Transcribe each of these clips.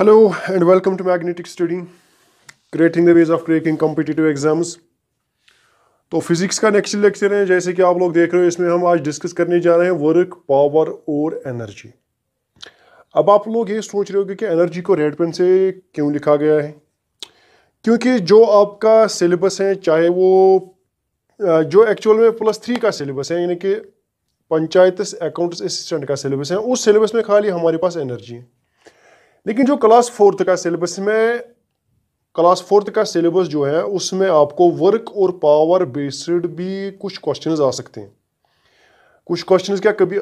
Hello and welcome to Magnetic Study, Creating the Ways of creating Competitive Exams. तो physics का next lecture है जैसे कि आप लोग देख रहे हो इसमें हम आज डिस्कस करने जा रहे हैं वर्क पावर और एनर्जी अब आप लोग ये सोच रहे होगे कि एनर्जी को रेड पेन से क्यों लिखा गया है क्योंकि जो आपका सिलेबस है चाहे वो जो एक्चुअल में प्लस थ्री का सिलेबस है यानी कि पंचायत अकाउंट्स असिस्टेंट का सिलेबस है उस सिलेबस में खाली हमारे पास एनर्जी है लेकिन जो क्लास फोर्थ का सिलेबस में क्लास फोर्थ का सिलेबस जो है उसमें आपको वर्क और पावर बेस्ड भी कुछ क्वेश्चंस आ सकते हैं कुछ क्वेश्चंस क्या कभी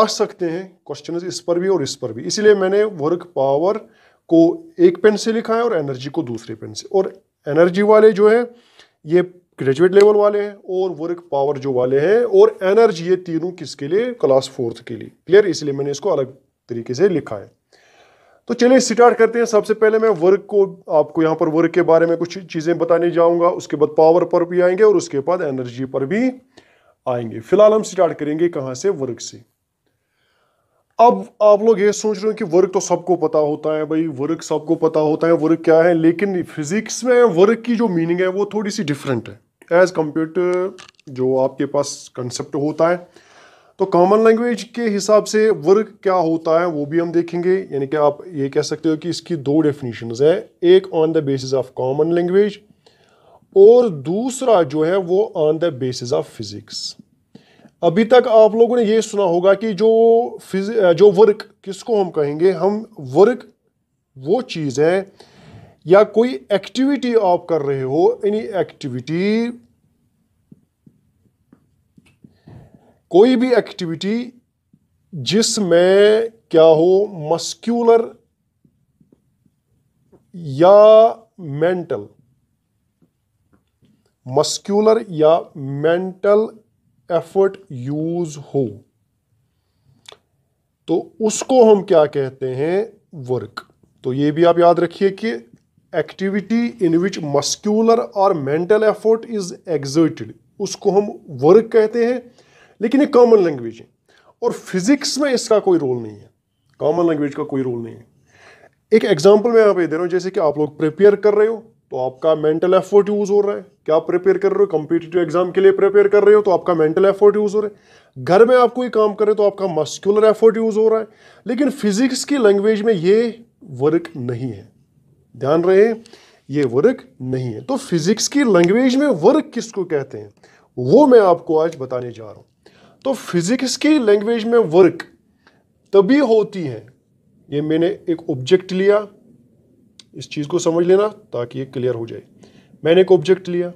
आ सकते हैं क्वेश्चंस इस पर भी और इस पर भी इसीलिए मैंने वर्क पावर को एक पेन से लिखा है और एनर्जी को दूसरे पेन से और एनर्जी वाले जो है ये ग्रेजुएट लेवल वाले हैं और वर्क पावर जो वाले हैं और एनर्जी ये तीनों किसके लिए क्लास फोर्थ के लिए क्लियर इसलिए मैंने इसको अलग तरीके से लिखा है तो चलिए स्टार्ट करते हैं सबसे पहले मैं वर्क को आपको यहाँ पर वर्क के बारे में कुछ चीज़ें बताने जाऊँगा उसके बाद पावर पर भी आएंगे और उसके बाद एनर्जी पर भी आएंगे फिलहाल हम स्टार्ट करेंगे कहाँ से वर्क से अब आप लोग ये सोच रहे हो कि वर्क तो सबको पता होता है भाई वर्क सबको पता होता है वर्क क्या है लेकिन फिजिक्स में वर्क की जो मीनिंग है वो थोड़ी सी डिफरेंट है एज़ कम्पेयर टू जो आपके पास कंसेप्ट होता है तो कॉमन लैंग्वेज के हिसाब से वर्क क्या होता है वो भी हम देखेंगे यानी कि आप ये कह सकते हो कि इसकी दो डेफिनेशन है एक on the basis of common language और दूसरा जो है वो on the basis of physics अभी तक आप लोगों ने ये सुना होगा कि जो फिज जो वर्क किसको हम कहेंगे हम वर्क वो चीज़ है या कोई एक्टिविटी आप कर रहे हो एनी एक्टिविटी कोई भी एक्टिविटी जिसमें क्या हो मस्क्यूलर या मेंटल मस्क्यूलर या मेंटल एफर्ट यूज हो तो उसको हम क्या कहते हैं वर्क तो ये भी आप याद रखिए कि एक्टिविटी इन विच मस्क्यूलर और मेंटल एफर्ट इज एग्जर्टेड उसको हम वर्क कहते हैं लेकिन ये कॉमन लैंग्वेज है और फिज़िक्स में इसका कोई रोल नहीं है कॉमन लैंग्वेज का कोई रोल नहीं है एक एग्जाम्पल मैं आप दे रहा हूँ जैसे कि आप लोग प्रिपेयर कर रहे हो तो आपका मेंटल एफर्ट यूज़ हो रहा है क्या आप प्रिपेयर कर रहे हो कॉम्पिटेटिव एग्जाम के लिए प्रिपेयर कर रहे हो तो आपका मेंटल एफर्ट यूज़ हो रहा है घर में आप कोई काम कर रहे हो तो आपका मस्कुलर एफर्ट यूज़ हो रहा है लेकिन फिजिक्स की लैंग्वेज में ये वर्क नहीं है ध्यान रहे ये वर्क नहीं है तो फिजिक्स की लैंग्वेज में वर्क किसको कहते हैं वो मैं आपको आज बताने जा रहा हूँ तो फिजिक्स की लैंग्वेज में वर्क तभी होती है ये मैंने एक ऑब्जेक्ट लिया इस चीज़ को समझ लेना ताकि ये क्लियर हो जाए मैंने एक ऑब्जेक्ट लिया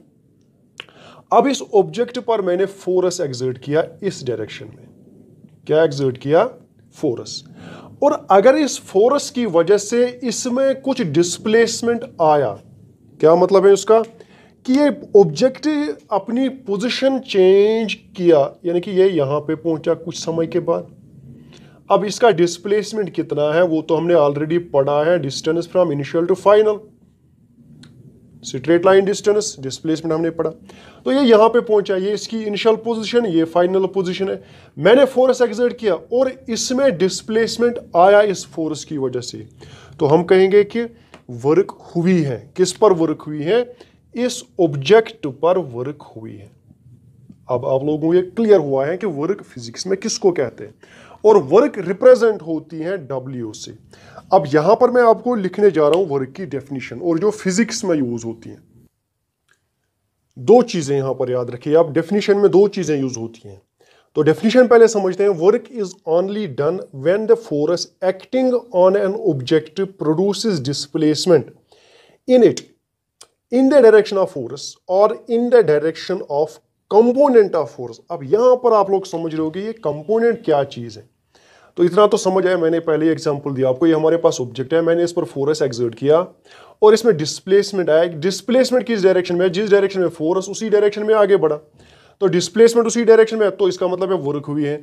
अब इस ऑब्जेक्ट पर मैंने फोरस एग्जर्ट किया इस डायरेक्शन में क्या एग्जर्ट किया फोरस और अगर इस फोरस की वजह से इसमें कुछ डिस्प्लेसमेंट आया क्या मतलब है उसका कि ये ऑब्जेक्ट अपनी पोजीशन चेंज किया यानी कि ये यहाँ पे पहुँचा कुछ समय के बाद अब इसका डिस्प्लेसमेंट कितना है वो तो हमने ऑलरेडी पढ़ा है distance from initial to final straight line distance displacement हमने पढ़ा तो ये यहाँ पे पहुँचा ये इसकी इनिशियल पोजीशन ये फाइनल पोजीशन है मैंने फोर्स एग्जर्ट किया और इसमें डिस्प्लेसमेंट आया इस फोर्स की वजह से तो हम कहेंगे कि वर्क हुई है किस पर वर्क हुई है इस ऑब्जेक्ट पर वर्क हुई है अब आप लोगों को यह क्लियर हुआ है कि वर्क फिजिक्स में किसको कहते हैं और वर्क रिप्रेजेंट होती है डब्ल्यू से अब यहां पर मैं आपको लिखने जा रहा हूं वर्क की डेफिनेशन और जो फिजिक्स में यूज होती हैं दो चीज़ें यहां पर याद रखिए आप डेफिनेशन में दो चीज़ें यूज होती हैं तो डेफिनेशन पहले समझते हैं work is only done when the force acting on an object produces displacement in it in the direction of force और in the direction of component of force अब यहां पर आप लोग समझ रहे हो कि ये कंपोनेंट क्या चीज़ है तो इतना तो समझ आया मैंने पहले एग्जाम्पल दिया आपको ये हमारे पास ऑब्जेक्ट है मैंने इस पर फोर्स एग्जर्ट किया और इसमें डिस्प्लेसमेंट आया डिस्प्लेसमेंट किस डायरेक्शन में जिस डायरेक्शन में फोरस उसी डायरेक्शन में आगे बढ़ा तो डिस्प्लेसमेंट उसी डायरेक्शन में तो इसका मतलब है वर्क हुई है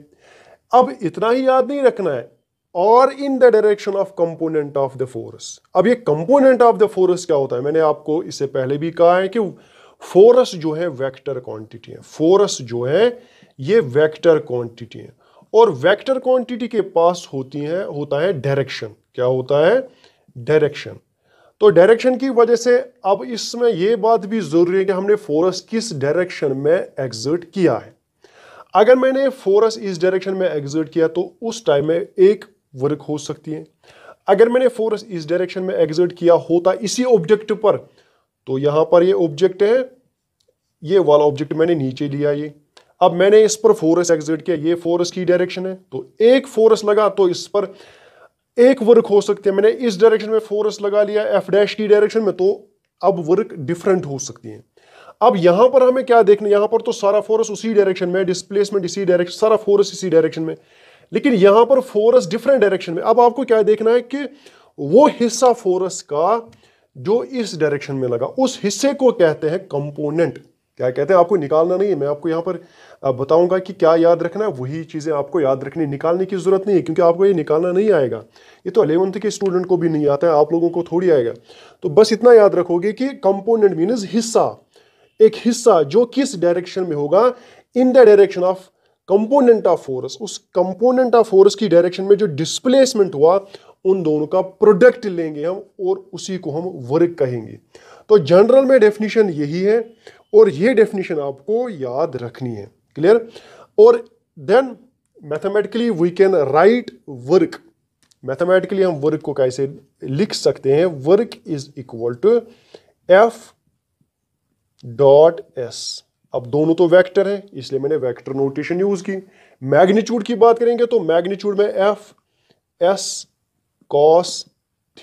अब इतना ही याद नहीं रखना है और in the direction of component of the force अब ये कंपोनेंट ऑफ द फोर्स क्या होता है मैंने आपको इससे पहले भी कहा है कि फोरस जो है वेक्टर क्वांटिटी है फोरस जो है ये वेक्टर क्वांटिटी है और वेक्टर क्वांटिटी के पास होती है होता है डायरेक्शन क्या होता है डायरेक्शन तो डायरेक्शन की वजह से अब इसमें यह बात भी जरूरी है कि हमने फोरस किस डायरेक्शन में एग्जर्ट किया है अगर मैंने फोरस इस डायरेक्शन में एग्जर्ट किया तो उस टाइम में एक वर्क हो सकती है अगर मैंने फोर्स इस डायरेक्शन में एग्जर्ट किया होता इसी ऑब्जेक्ट पर तो यहां पर ये ऑब्जेक्ट है ये वाला ऑब्जेक्ट मैंने नीचे लिया ये अब मैंने इस पर फोर्स एग्जर्ट किया ये फोर्स की डायरेक्शन है तो एक फोर्स लगा तो इस पर एक वर्क हो सकती है मैंने इस डायरेक्शन में फोर्स लगा लिया एफ डैश की डायरेक्शन में तो अब वर्क डिफरेंट हो सकती है अब यहां पर हमें क्या देखना यहां पर तो सारा फोर्स उसी डायरेक्शन में डिस्प्लेसमेंट इसी डायरेक्शन सारा फोर्स इसी डायरेक्शन में लेकिन यहां पर फोरस डिफरेंट डायरेक्शन में अब आपको क्या देखना है कि वो हिस्सा फोरस का जो इस डायरेक्शन में लगा उस हिस्से को कहते हैं कंपोनेंट क्या कहते हैं आपको निकालना नहीं है मैं आपको यहां पर बताऊंगा कि क्या याद रखना है वही चीज़ें आपको याद रखनी निकालने की ज़रूरत नहीं है क्योंकि आपको ये निकालना नहीं आएगा ये तो अलेवंथ के स्टूडेंट को भी नहीं आता है आप लोगों को थोड़ी आएगा तो बस इतना याद रखोगे कि कंपोनेंट मीनस हिस्सा एक हिस्सा जो किस डायरेक्शन में होगा in the direction of component of force उस कंपोनेंट ऑफ फोर्स की डायरेक्शन में जो डिस्प्लेसमेंट हुआ उन दोनों का प्रोडक्ट लेंगे हम और उसी को हम वर्क कहेंगे तो जनरल में डेफिनेशन यही है और ये डेफिनेशन आपको याद रखनी है क्लियर और then mathematically we can write work mathematically हम वर्क को कैसे लिख सकते हैं work is equal to F dot S अब दोनों तो वेक्टर हैं इसलिए मैंने वेक्टर नोटेशन यूज़ की मैग्नीट्यूड की बात करेंगे तो मैग्नीट्यूड में एफ एस कॉस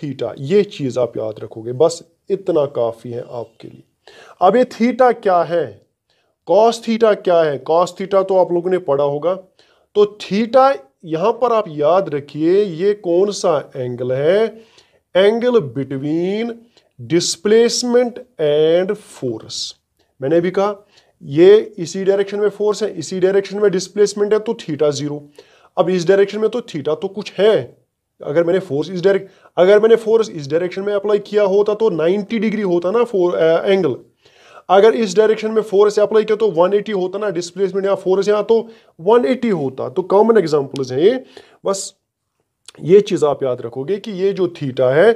थीटा ये चीज़ आप याद रखोगे बस इतना काफ़ी है आपके लिए अब ये थीटा क्या है कॉस थीटा क्या है कॉस थीटा तो आप लोगों ने पढ़ा होगा तो थीटा यहां पर आप याद रखिए ये कौन सा एंगल है angle between displacement and force मैंने भी कहा ये इसी डायरेक्शन में फोर्स है इसी डायरेक्शन में डिस्प्लेसमेंट है तो थीटा जीरो अब इस डायरेक्शन में तो थीटा तो कुछ है अगर मैंने फोर्स इस डायरेक्ट अगर मैंने फोर्स इस डायरेक्शन में अप्लाई किया होता तो 90 डिग्री होता ना फोर एंगल uh, अगर इस डायरेक्शन में फोर्स अप्लाई किया तो 180 होता ना डिस्प्लेसमेंट या फोर्स यहाँ तो 180 होता तो कॉमन एग्जाम्पल्स हैं ये बस ये चीज़ आप याद रखोगे कि ये जो थीटा है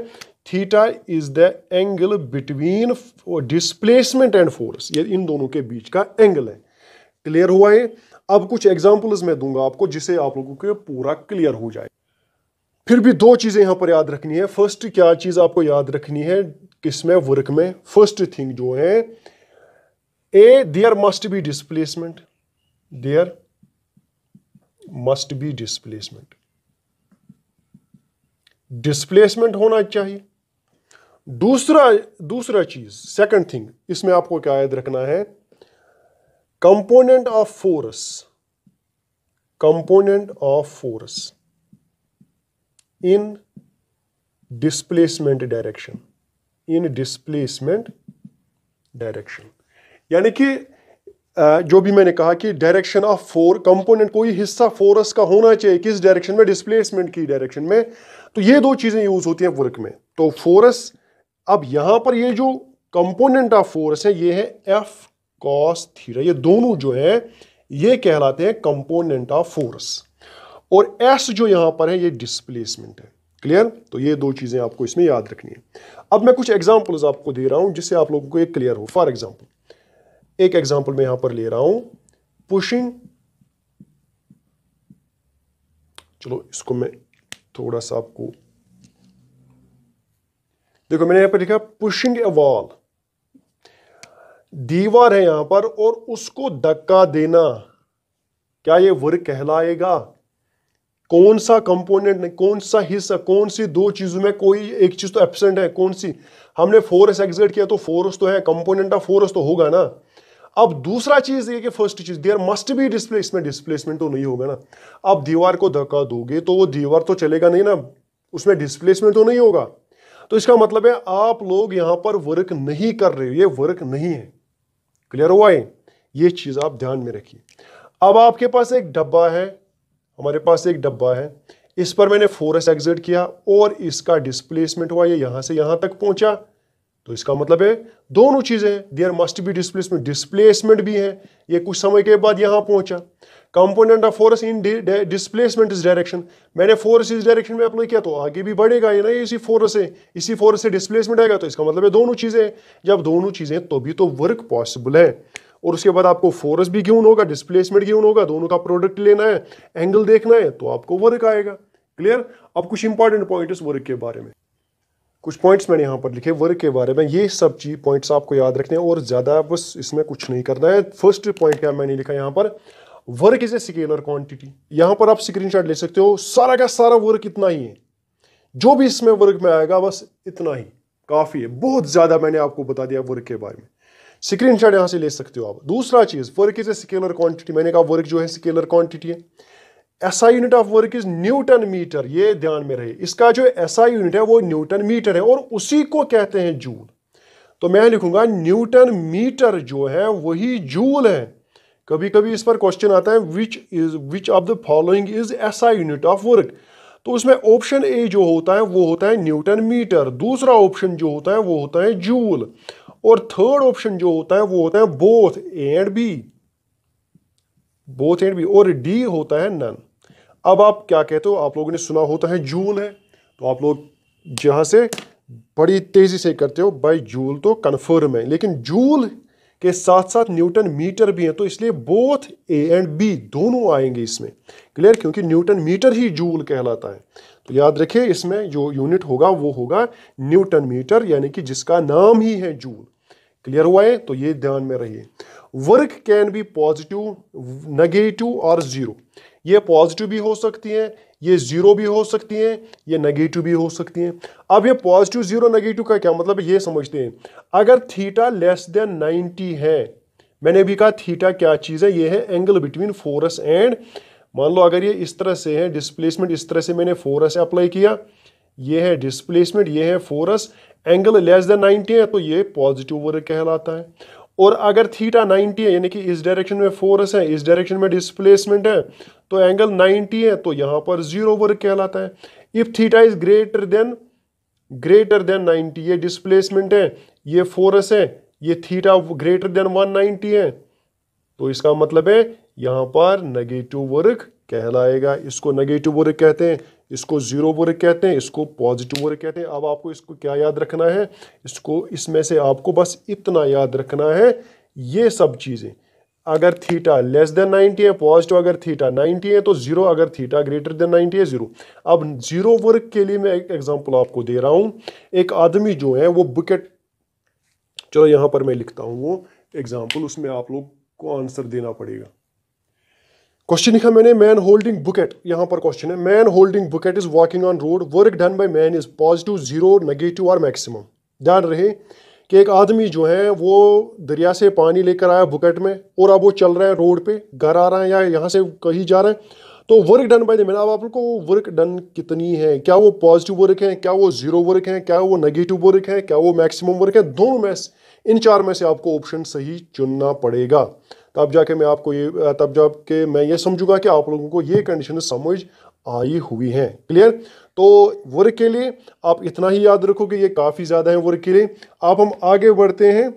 theta is the angle between displacement and force ये इन दोनों के बीच का एंगल है क्लियर हुआ है अब कुछ एग्जाम्पल्स मैं दूंगा आपको जिसे आप लोगों को पूरा क्लियर हो जाए फिर भी दो चीज़ें यहां पर याद रखनी है फर्स्ट क्या चीज़ आपको याद रखनी है किसमें वर्क में फर्स्ट थिंग जो है a there must be displacement there must be displacement displacement होना चाहिए दूसरा दूसरा चीज सेकंड थिंग इसमें आपको क्या याद रखना है component of force component of force in displacement direction in displacement direction यानी कि जो भी मैंने कहा कि डायरेक्शन ऑफ फोर कंपोनेंट कोई हिस्सा फोरस का होना चाहिए किस डायरेक्शन में डिस्प्लेसमेंट की डायरेक्शन में तो ये दो चीज़ें यूज़ होती हैं वर्क में तो फोरस अब यहां पर ये जो कंपोनेंट ऑफ फोर्स है ये है एफ कॉस थीटा ये दोनों जो है ये कहलाते हैं कंपोनेंट ऑफ फोर्स और एस जो यहां पर है ये डिस्प्लेसमेंट है क्लियर तो ये दो चीज़ें आपको इसमें याद रखनी है अब मैं कुछ एग्जांपल्स आपको दे रहा हूं जिससे आप लोगों को ये क्लियर हो फॉर एग्जाम्पल एक एग्जाम्पल मैं यहां पर ले रहा हूं पुशिंग चलो इसको मैं थोड़ा सा आपको देखो मैंने यहां पर लिखा पुशिंग ए वॉल दीवार है यहां पर और उसको धक्का देना क्या ये वर्क कहलाएगा कौन सा कंपोनेंट नहीं कौन सा हिस्सा कौन सी दो चीज़ों में कोई एक चीज़ तो एबसेंट है कौन सी हमने फोर्स एग्जिट किया तो फोर्स तो है कंपोनेंट ऑफ फोर्स तो होगा ना अब दूसरा चीज़ ये कि फर्स्ट चीज़ there must be displacement displacement तो नहीं होगा ना अब दीवार को धक्का दोगे तो वो दीवार तो चलेगा नहीं ना उसमें डिस्प्लेसमेंट तो नहीं होगा तो इसका मतलब है आप लोग यहाँ पर वर्क नहीं कर रहे हो ये वर्क नहीं है क्लियर हुआ है ये चीज़ आप ध्यान में रखिए अब आपके पास एक डब्बा है हमारे पास एक डब्बा है इस पर मैंने फोरस एग्जिट किया और इसका डिस्प्लेसमेंट हुआ ये यहाँ से यहाँ तक पहुँचा तो इसका मतलब है दोनों चीज़ें हैं there must be displacement displacement भी है ये कुछ समय के बाद यहाँ पहुँचा component of force in displacement इस डायरेक्शन मैंने फोर्स इस डायरेक्शन में अप्लाई किया तो आगे भी बढ़ेगा ये ना इसी फोर्स से इसी फोर्स से डिस्प्लेसमेंट आएगा तो इसका मतलब है दोनों चीज़ें जब दोनों चीज़ें तो भी तो वर्क पॉसिबल है और उसके बाद आपको फोर्स भी क्यों होगा डिस्प्लेसमेंट क्यों होगा दोनों का प्रोडक्ट लेना है एंगल देखना है तो आपको वर्क आएगा क्लियर अब कुछ इंपॉर्टेंट पॉइंट इस वर्क के बारे में कुछ पॉइंट्स मैंने यहाँ पर लिखे वर्क के बारे में ये सब चीज पॉइंट्स आपको याद रखने हैं और ज़्यादा बस इसमें कुछ नहीं करना है फर्स्ट पॉइंट क्या मैंने लिखा यहाँ पर work is a scalar quantity यहां पर आप स्क्रीनशॉट ले सकते हो सारा का सारा वर्क इतना ही है जो भी इसमें वर्क में आएगा बस इतना ही काफी है बहुत ज्यादा मैंने आपको बता दिया वर्क के बारे में स्क्रीन शॉट यहां से ले सकते हो आप दूसरा चीज work is a scalar quantity मैंने कहा वर्क जो है स्केलर क्वांटिटी है SI unit of work is newton metre ये ध्यान में रहे इसका जो एसआई यूनिट है वो न्यूटन मीटर है और उसी को कहते हैं जूल तो मैं लिखूंगा न्यूटन मीटर जो है वही जूल है कभी कभी इस पर क्वेश्चन आता है which is which of the following is I unit of work तो उसमें ऑप्शन ए जो होता है वो होता है न्यूटन मीटर दूसरा ऑप्शन जो होता है वो होता है जूल और थर्ड ऑप्शन जो होता है वो होता है both A and B both and B और डी होता है नन अब आप क्या कहते हो आप लोगों ने सुना होता है जूल है तो आप लोग जहां से बड़ी तेज़ी से करते हो बाई जूल तो कन्फर्म है लेकिन जूल के साथ साथ न्यूटन मीटर भी हैं तो इसलिए बोथ ए एंड बी दोनों आएंगे इसमें क्लियर क्योंकि न्यूटन मीटर ही जूल कहलाता है तो याद रखिए इसमें जो यूनिट होगा वो होगा न्यूटन मीटर यानी कि जिसका नाम ही है जूल क्लियर हुआ है तो ये ध्यान में रहिए work can be positive negative और ज़ीरो ये पॉजिटिव भी हो सकती है ये जीरो भी हो सकती हैं ये नेगेटिव भी हो सकती हैं अब ये पॉजिटिव जीरो नेगेटिव का क्या मतलब ये समझते हैं अगर थीटा लेस देन नाइन्टी है मैंने भी कहा थीटा क्या चीज़ है ये है एंगल बिटवीन फोरस एंड मान लो अगर ये इस तरह से है डिस्प्लेसमेंट इस तरह से मैंने फोरस अप्लाई किया ये है डिस्प्लेसमेंट ये है फोरस एंगल लेस देन 90 है तो ये पॉजिटिव वर्क कहलाता है और अगर थीटा 90 है यानी कि इस डायरेक्शन में फोर्स है इस डायरेक्शन में डिस्प्लेसमेंट है तो एंगल 90 है तो यहां पर जीरो वर्क कहलाता है if theta is greater than greater than 90 ये डिस्प्लेसमेंट है ये फोर्स है ये थीटा ग्रेटर देन 190 है तो इसका मतलब है यहां पर नेगेटिव वर्क कहलाएगा इसको नेगेटिव वर्क कहते हैं इसको ज़ीरो वर्क कहते हैं इसको पॉजिटिव वर्क कहते हैं अब आपको इसको क्या याद रखना है इसको इसमें से आपको बस इतना याद रखना है ये सब चीज़ें अगर थीटा लेस देन 90 है पॉजिटिव अगर थीटा 90 है तो ज़ीरो अगर थीटा ग्रेटर देन 90 है ज़ीरो अब ज़ीरो वर्क के लिए मैं एक एग्जांपल आपको दे रहा हूँ एक आदमी जो है वो बुकेट चलो यहाँ पर मैं लिखता हूँ वो एग्ज़ाम्पल उसमें आप लोग को आंसर देना पड़ेगा क्वेश्चन लिखा मैंने मैन होल्डिंग बुकेट यहाँ पर क्वेश्चन है man holding bucket is walking on road work done by man is positive zero negative और मैक्सिमम ध्यान रहे कि एक आदमी जो है वो दरिया से पानी लेकर आया बुकेट में और अब वो चल रहे हैं रोड पे घर आ रहा है या यहाँ से कहीं जा रहे हैं तो work done by the man अब आपको वर्क डन कितनी है क्या वो पॉजिटिव वर्क है क्या वो जीरो वर्क है क्या वो नेगेटिव वर्क है क्या वो मैक्सिमम वर्क है दोनों में इन चार में से आपको ऑप्शन सही चुनना पड़ेगा तब जाके मैं आपको ये तब जाके मैं ये समझूंगा कि आप लोगों को ये कंडीशन समझ आई हुई हैं क्लियर तो वर्क के लिए आप इतना ही याद रखोगे ये काफ़ी ज़्यादा है वर्क के लिए आप हम आगे बढ़ते हैं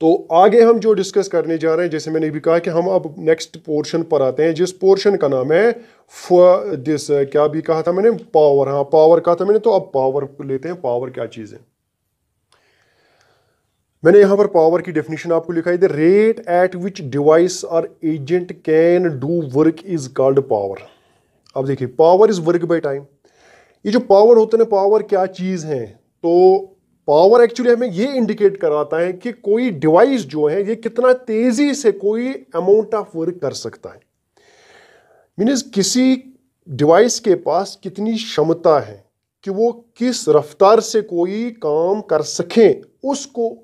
तो आगे हम जो डिस्कस करने जा रहे हैं जैसे मैंने भी कहा कि हम अब नेक्स्ट पोर्शन पर आते हैं जिस पोर्शन का नाम है दिस क्या भी कहा था मैंने पावर हाँ पावर कहा था मैंने तो अब पावर लेते हैं पावर क्या चीज़ है मैंने यहाँ पर पावर की डेफिनेशन आपको लिखाई the rate at which device और agent can do work is called power अब देखिए power is work by time ये जो पावर होते हैं ना पावर क्या चीज़ है तो पावर एक्चुअली हमें ये इंडिकेट कराता है कि कोई डिवाइस जो है ये कितना तेज़ी से कोई अमाउंट ऑफ वर्क कर सकता है मीन्स किसी डिवाइस के पास कितनी क्षमता है कि वो किस रफ्तार से कोई काम कर सकें उसको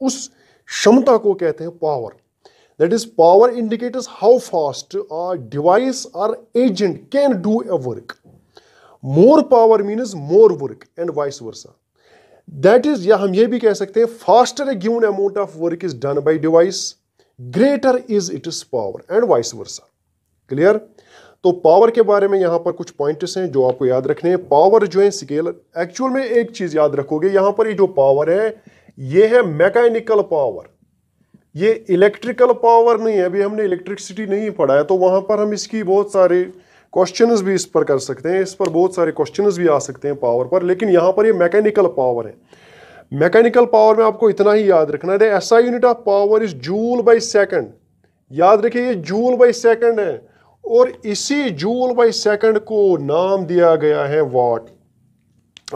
उस क्षमता को कहते हैं power that is power indicators how fast are device or agent can do a work more power means more work and vice versa that is या हम ये भी कह सकते हैं faster a given amount of work is done by device greater is it is power and vice versa clear तो power के बारे में यहां पर कुछ पॉइंट्स हैं जो आपको याद रखने हैं पावर जो है स्केलर एक्चुअल में एक चीज़ याद रखोगे यहां पर ये जो पावर है ये है मैकेनिकल पावर ये इलेक्ट्रिकल पावर नहीं है अभी हमने इलेक्ट्रिसिटी नहीं पढ़ा है तो वहाँ पर हम इसकी बहुत सारे क्वेश्चंस भी इस पर कर सकते हैं इस पर बहुत सारे क्वेश्चंस भी आ सकते हैं पावर पर लेकिन यहाँ पर ये मैकेनिकल पावर है मैकेनिकल पावर में आपको इतना ही याद रखना है ऐसा unit of power is joule by second याद रखिए ये जूल बाई सेकेंड है और इसी जूल बाई सेकेंड को नाम दिया गया है वाट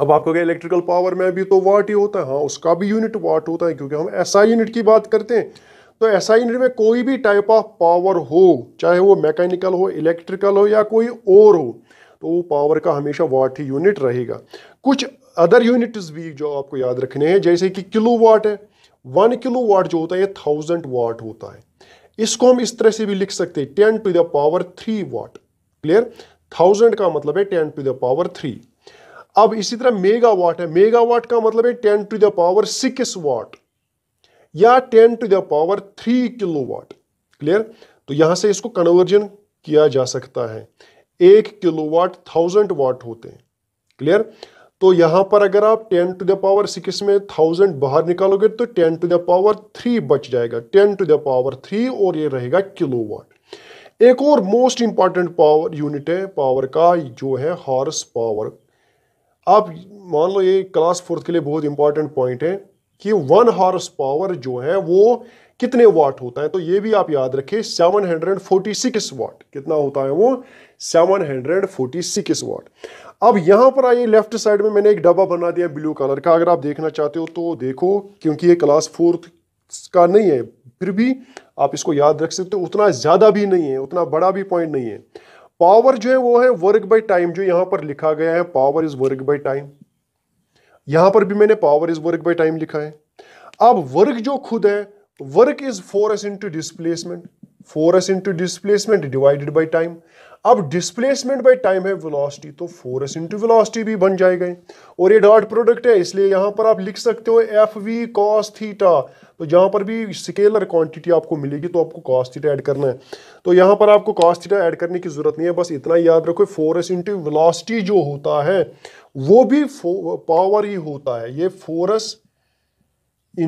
अब आपको क्या इलेक्ट्रिकल पावर में भी तो वाट ही होता है हाँ उसका भी यूनिट वाट होता है क्योंकि हम ऐसा यूनिट की बात करते हैं तो ऐसा यूनिट में कोई भी टाइप ऑफ पावर हो चाहे वो मैकेनिकल हो इलेक्ट्रिकल हो या कोई और हो तो वो पावर का हमेशा वाट ही यूनिट रहेगा कुछ अदर यूनिट्स भी जो आपको याद रखने हैं जैसे कि किलो वाट है वन किलो वाट जो होता है ये थाउजेंड वाट होता है इसको हम इस तरह से भी लिख सकते हैं ten to the power three watt clear thousand का मतलब है ten to the power three अब इसी तरह मेगा वाट है मेगा वाट का मतलब है ten to the power six watt या ten to the power three kilowatt clear तो यहां से इसको कन्वर्जन किया जा सकता है एक किलो वाट थाउजेंड वाट होते हैं क्लियर तो यहां पर अगर आप ten to the power six में थाउजेंड बाहर निकालोगे तो ten to the power three बच जाएगा ten to the power three और ये रहेगा किलो वाट एक और मोस्ट इंपॉर्टेंट पावर यूनिट है पावर का जो है हॉर्स पावर आप मान लो ये क्लास फोर्थ के लिए बहुत इंपॉर्टेंट पॉइंट है कि वन हॉर्स पावर जो है वो कितने वाट होता है तो ये भी आप याद रखें seven hundred forty six watt कितना होता है वो seven hundred forty six watt अब यहाँ पर आइए लेफ्ट साइड में मैंने एक डब्बा बना दिया ब्लू कलर का अगर आप देखना चाहते हो तो देखो क्योंकि ये क्लास फोर्थ का नहीं है फिर भी आप इसको याद रख सकते हो उतना ज़्यादा भी नहीं है उतना बड़ा भी पॉइंट नहीं है पावर जो है वो है वर्क बाय टाइम जो यहां पर लिखा गया है power is work by time यहां पर भी मैंने power is work by time लिखा है अब वर्क जो खुद है work is force into displacement force into displacement divided by time अब डिस्प्लेसमेंट बाय टाइम है वेलोसिटी तो फोरस इंटू वेलोसिटी भी बन जाएगा और ये डॉट प्रोडक्ट है इसलिए यहां पर आप लिख सकते हो एफ वी कॉस थीटा तो जहां पर भी स्केलर क्वांटिटी आपको मिलेगी तो आपको कॉस थीटा ऐड करना है तो यहां पर आपको कॉस थीटा ऐड करने की ज़रूरत नहीं है बस इतना याद रखो फोरस इंटू वेलोसिटी जो होता है वो भी पावर ही होता है ये फोरस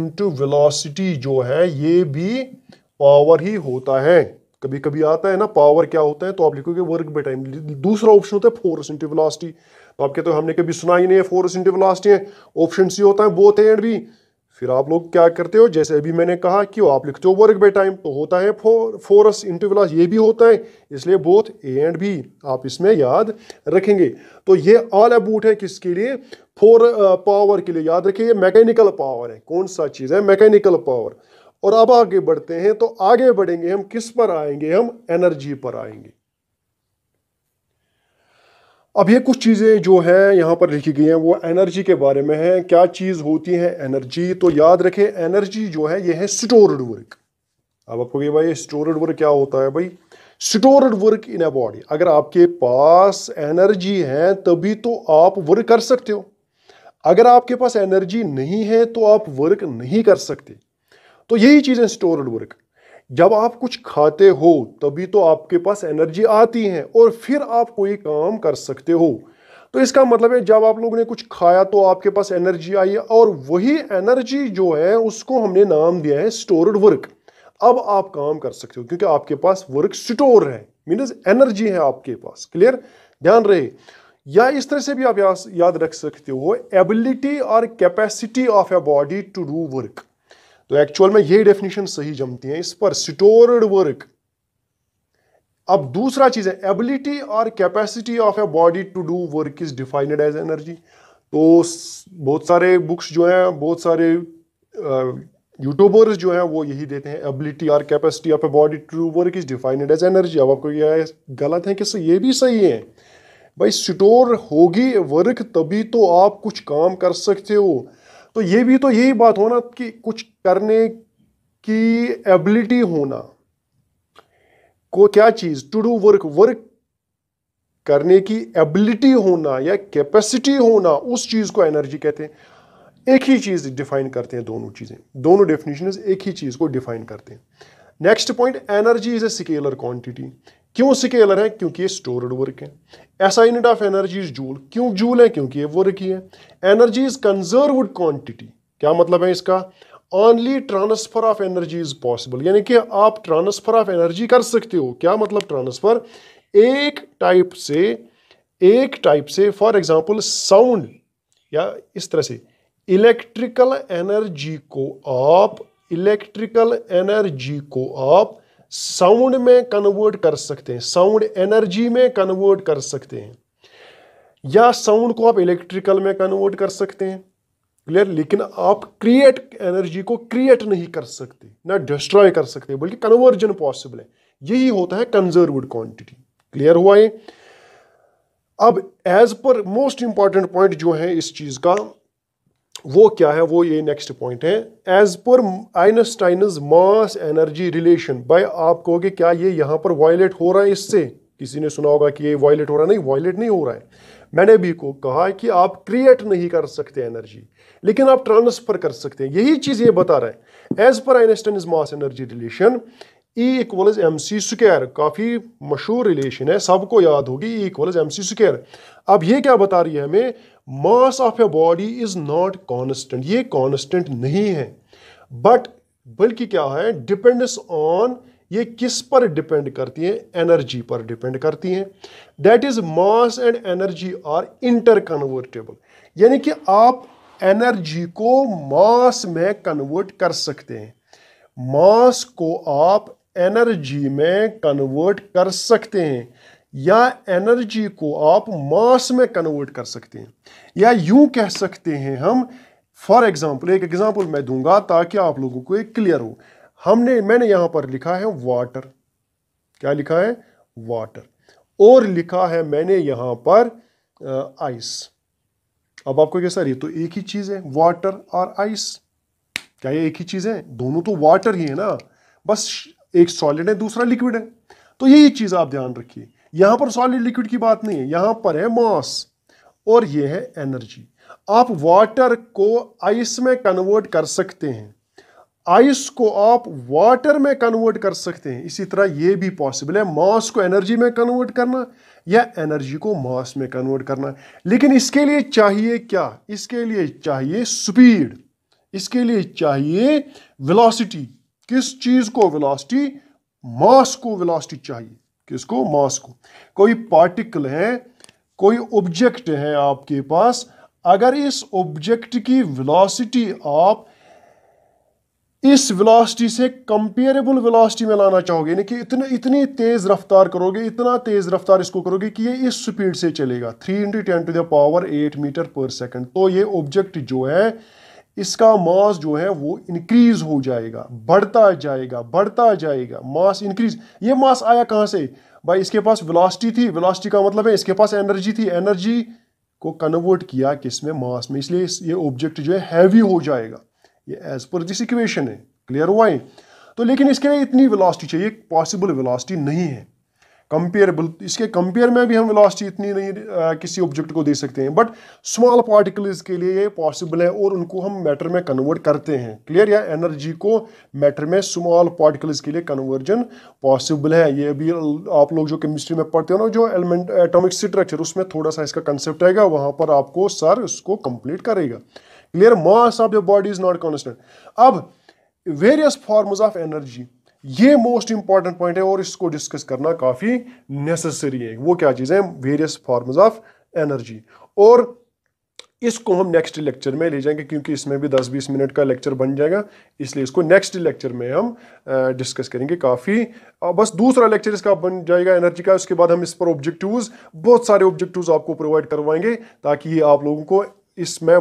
इंटू वेलोसिटी जो है ये भी पावर ही होता है कभी कभी आता है ना पावर क्या होता है तो आप लिखोगे वर्क बाय टाइम दूसरा ऑप्शन होता है फोर्स इंटू वेलोसिटी तो आप कहते हो हमने कभी सुना ही नहीं है फोर्स इंटू वेलोसिटी है ऑप्शन सी होता है बोथ एंड भी फिर आप लोग क्या करते हो जैसे अभी मैंने कहा कि आप लिखते हो वर्क बाई टाइम तो होता है फोर्स फोरस इंटू ये भी होता है इसलिए बोथ ए एंड बी आप इसमें याद रखेंगे तो ये ऑल अबूट है किसके लिए फोर पावर uh, के लिए याद रखिए मैकेनिकल पावर है कौन सा चीज़ है मैकेनिकल पावर और अब आगे बढ़ते हैं तो आगे बढ़ेंगे हम किस पर आएंगे हम एनर्जी पर आएंगे अब ये कुछ चीज़ें जो है यहां पर लिखी गई हैं वो एनर्जी के बारे में है क्या चीज़ होती है एनर्जी तो याद रखें एनर्जी जो है ये है स्टोर्ड वर्क अब आपको ये भाई स्टोर्ड वर्क क्या होता है भाई stored work in a body अगर आपके पास एनर्जी है तभी तो आप वर्क कर सकते हो अगर आपके पास एनर्जी नहीं है तो आप वर्क नहीं कर सकते तो यही चीज़ें स्टोरड वर्क जब आप कुछ खाते हो तभी तो आपके पास एनर्जी आती है और फिर आप कोई काम कर सकते हो तो इसका मतलब है जब आप लोगों ने कुछ खाया तो आपके पास एनर्जी आई और वही एनर्जी जो है उसको हमने नाम दिया है स्टोर्ड वर्क अब आप काम कर सकते हो क्योंकि आपके पास वर्क स्टोर है मीनस एनर्जी है आपके पास क्लियर ध्यान रहे या इस तरह से भी आप याद रख सकते हो एबिलिटी और capacity of a body to do work तो एक्चुअल में यही डेफिनेशन सही जमती है इस पर स्टोर्ड वर्क अब दूसरा चीज है एबिलिटी और capacity of a body to do work is defined as energy तो बहुत सारे बुक्स जो हैं बहुत सारे यूट्यूबर्स जो हैं वो यही देते हैं एबिलिटी और capacity of a body to do work is defined as energy अब आपको यह गलत है कि ये भी सही है भाई स्टोर होगी वर्क तभी तो आप कुछ काम कर सकते हो तो ये भी तो यही बात हो ना कि कुछ करने की एबिलिटी होना को क्या चीज़ टू डू वर्क वर्क करने की एबिलिटी होना या कैपेसिटी होना उस चीज़ को एनर्जी कहते हैं एक ही चीज़ डिफाइन करते हैं दोनों चीज़ें दोनों डेफिनेशन एक ही चीज़ को डिफाइन करते हैं next point energy is a scalar quantity क्यों स्केलर है क्योंकि ये स्टोर्ड वर्क है ऐसा unit of energy is joule क्यों जूल है क्योंकि ये वर्क ही है एनर्जी इज कंजर्वड क्वांटिटी क्या मतलब है इसका only transfer of energy is possible यानी कि आप ट्रांसफर ऑफ एनर्जी कर सकते हो क्या मतलब ट्रांसफर एक टाइप से एक टाइप से फॉर एग्जाम्पल साउंड या इस तरह से इलेक्ट्रिकल एनर्जी को आप इलेक्ट्रिकल एनर्जी को आप साउंड में कन्वर्ट कर सकते हैं साउंड एनर्जी में कन्वर्ट कर सकते हैं या साउंड को आप इलेक्ट्रिकल में कन्वर्ट कर सकते हैं क्लियर लेकिन आप क्रिएट एनर्जी को क्रिएट नहीं कर सकते ना डिस्ट्रॉय कर सकते बल्कि कन्वर्जन पॉसिबल है यही होता है कंजर्वड क्वांटिटी क्लियर हुआ है अब as per most important point जो है इस चीज का वो क्या है वो ये नेक्स्ट पॉइंट है as per Einstein's mass energy relation भाई आप कहोगे क्या ये यहाँ पर वायलेट हो रहा है इससे किसी ने सुना होगा कि ये वायलेट हो रहा है नहीं वायलेट नहीं हो रहा है मैंने भी को कहा कि आप क्रिएट नहीं कर सकते एनर्जी लेकिन आप ट्रांसफर कर सकते हैं यही चीज़ ये बता रहा है as per Einstein's mass energy relation E equals m c square काफ़ी मशहूर रिलेशन है सबको याद होगी E equals m c square अब ये क्या बता रही है हमें mass of a body is not constant ये कॉन्स्टेंट नहीं है बट बल्कि क्या है डिपेंड्स ऑन ये किस पर डिपेंड करती हैं एनर्जी पर डिपेंड करती हैं that is mass and energy are interconvertible यानी कि आप एनर्जी को मास में कन्वर्ट कर सकते हैं मास को आप एनर्जी में कन्वर्ट कर सकते हैं या एनर्जी को आप मास में कन्वर्ट कर सकते हैं या यूं कह सकते हैं हम फॉर एग्जाम्पल एक एग्जाम्पल मैं दूंगा ताकि आप लोगों को एक क्लियर हो हमने मैंने यहां पर लिखा है वाटर क्या लिखा है वाटर और लिखा है मैंने यहां पर आइस अब आपको क्या सर ये तो एक ही चीज़ है वाटर और आइस क्या ये एक ही चीज़ है दोनों तो वाटर ही है ना बस एक सॉलिड है दूसरा लिक्विड है तो यही चीज़ आप ध्यान रखिए यहां पर सॉलिड लिक्विड की बात नहीं है यहां पर है मास और ये है एनर्जी आप वाटर को आइस में कन्वर्ट कर सकते हैं आइस को आप वाटर में कन्वर्ट कर सकते हैं इसी तरह ये भी पॉसिबल है मास को एनर्जी में कन्वर्ट करना या एनर्जी को मास में कन्वर्ट करना लेकिन इसके लिए चाहिए क्या इसके लिए चाहिए स्पीड इसके लिए चाहिए वेलोसिटी किस चीज को वेलोसिटी मास को वेलोसिटी चाहिए किसको मास को कोई पार्टिकल है कोई ऑब्जेक्ट है आपके पास अगर इस ऑब्जेक्ट की वेलोसिटी आप इस वेलोसिटी से कंपेरेबल वेलोसिटी में लाना चाहोगे यानी कि इतने इतनी तेज रफ्तार करोगे इतना तेज रफ्तार इसको करोगे कि ये इस स्पीड से चलेगा three into ten to the power eight metre per second तो ये ऑब्जेक्ट जो है इसका मास जो है वो इंक्रीज हो जाएगा बढ़ता जाएगा बढ़ता जाएगा मास इंक्रीज ये मास आया कहाँ से भाई इसके पास वेलोसिटी थी वेलोसिटी का मतलब है इसके पास एनर्जी थी एनर्जी को कन्वर्ट किया किस में मास में इसलिए ये ऑब्जेक्ट जो है हैवी हो जाएगा ये एज पर दिस इक्वेशन है क्लियर हुआ है तो लेकिन इसके लिए इतनी वेलोसिटी चाहिए पॉसिबल वेलोसिटी नहीं है कंपेयरेबल इसके कंपेयर में भी हम वेलोसिटी इतनी नहीं आ, किसी ऑब्जेक्ट को दे सकते हैं बट स्मॉल पार्टिकल्स के लिए ये पॉसिबल है और उनको हम मैटर में कन्वर्ट करते हैं क्लियर या एनर्जी को मैटर में स्मॉल पार्टिकल्स के लिए कन्वर्जन पॉसिबल है ये भी आप लोग जो केमिस्ट्री में पढ़ते हो ना जो एलिमेंट एटॉमिक स्ट्रक्चर उसमें थोड़ा सा इसका कंसेप्ट आएगा वहाँ पर आपको सर उसको कंप्लीट करेगा clear mass of the body is not constant अब वेरियस फॉर्म्स ऑफ एनर्जी ये मोस्ट इंपॉर्टेंट पॉइंट है और इसको डिस्कस करना काफ़ी नेसेसरी है वो क्या चीज़ है वेरियस फॉर्म्स ऑफ एनर्जी और इसको हम नेक्स्ट लेक्चर में ले जाएंगे क्योंकि इसमें भी 10-20 मिनट का लेक्चर बन जाएगा इसलिए इसको नेक्स्ट लेक्चर में हम डिस्कस करेंगे काफ़ी बस दूसरा लेक्चर इसका बन जाएगा एनर्जी का उसके बाद हम इस पर ऑब्जेक्टिव्स बहुत सारे ऑब्जेक्टिव्स आपको प्रोवाइड करवाएंगे ताकि ये आप लोगों को इसमें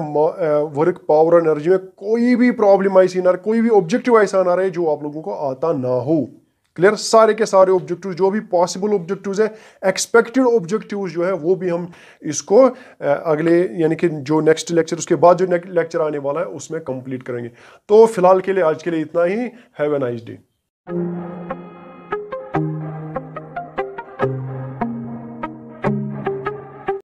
वर्क पावर और एनर्जी में कोई भी प्रॉब्लम ऐसी ना कोई भी ऑब्जेक्टिव ऐसा ना रहे जो आप लोगों को आता ना हो क्लियर सारे के सारे ऑब्जेक्टिव जो भी पॉसिबल ऑब्जेक्टिव्स हैं एक्सपेक्टेड ऑब्जेक्टिव्स जो है वो भी हम इसको अगले यानी कि जो नेक्स्ट लेक्चर उसके बाद जो नेक्स्ट लेक्चर आने वाला है उसमें कंप्लीट करेंगे तो फिलहाल के लिए आज के लिए इतना ही हैव ए नाइस डे